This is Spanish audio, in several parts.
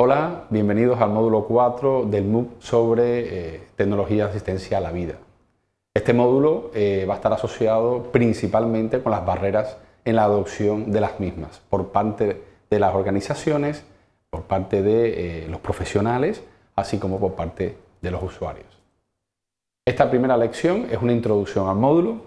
Hola, bienvenidos al módulo 4 del MOOC sobre eh, tecnología de asistencia a la vida. Este módulo eh, va a estar asociado principalmente con las barreras en la adopción de las mismas por parte de las organizaciones, por parte de eh, los profesionales, así como por parte de los usuarios. Esta primera lección es una introducción al módulo.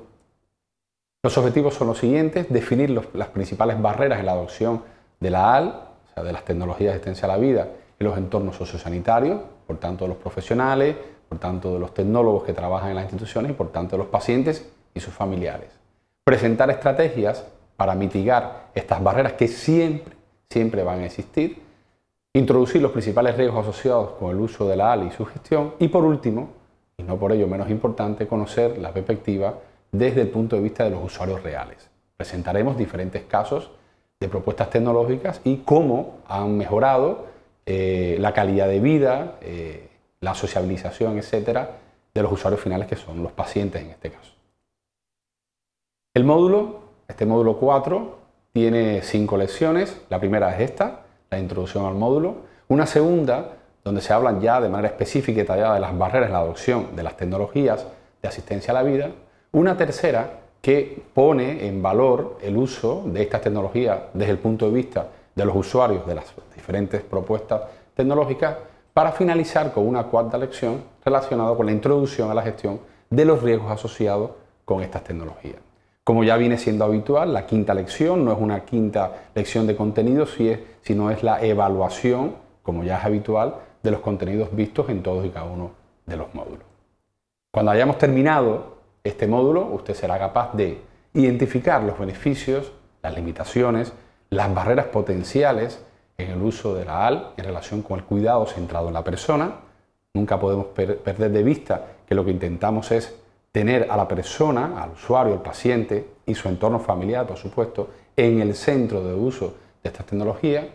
Los objetivos son los siguientes, definir las principales barreras en la adopción de la AL de las tecnologías de asistencia a la vida en los entornos sociosanitarios, por tanto de los profesionales, por tanto de los tecnólogos que trabajan en las instituciones y por tanto de los pacientes y sus familiares. Presentar estrategias para mitigar estas barreras que siempre, siempre van a existir, introducir los principales riesgos asociados con el uso de la ALI y su gestión y por último, y no por ello menos importante, conocer la perspectiva desde el punto de vista de los usuarios reales. Presentaremos diferentes casos de propuestas tecnológicas y cómo han mejorado eh, la calidad de vida, eh, la sociabilización, etcétera, de los usuarios finales que son los pacientes en este caso. El módulo, este módulo 4, tiene cinco lecciones. La primera es esta, la introducción al módulo. Una segunda, donde se hablan ya de manera específica y detallada de las barreras de la adopción de las tecnologías de asistencia a la vida. Una tercera, que pone en valor el uso de estas tecnologías desde el punto de vista de los usuarios de las diferentes propuestas tecnológicas para finalizar con una cuarta lección relacionada con la introducción a la gestión de los riesgos asociados con estas tecnologías. Como ya viene siendo habitual, la quinta lección no es una quinta lección de contenido, sino es la evaluación, como ya es habitual, de los contenidos vistos en todos y cada uno de los módulos. Cuando hayamos terminado este módulo usted será capaz de identificar los beneficios, las limitaciones, las barreras potenciales en el uso de la AL en relación con el cuidado centrado en la persona. Nunca podemos perder de vista que lo que intentamos es tener a la persona, al usuario, al paciente y su entorno familiar, por supuesto, en el centro de uso de estas tecnologías.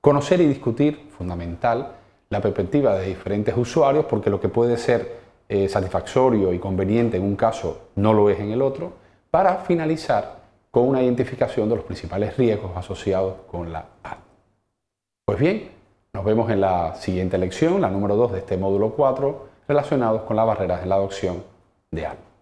Conocer y discutir, fundamental, la perspectiva de diferentes usuarios, porque lo que puede ser eh, satisfactorio y conveniente en un caso no lo es en el otro, para finalizar con una identificación de los principales riesgos asociados con la A. Pues bien, nos vemos en la siguiente lección, la número 2 de este módulo 4, relacionados con las barreras de la adopción de ALMA.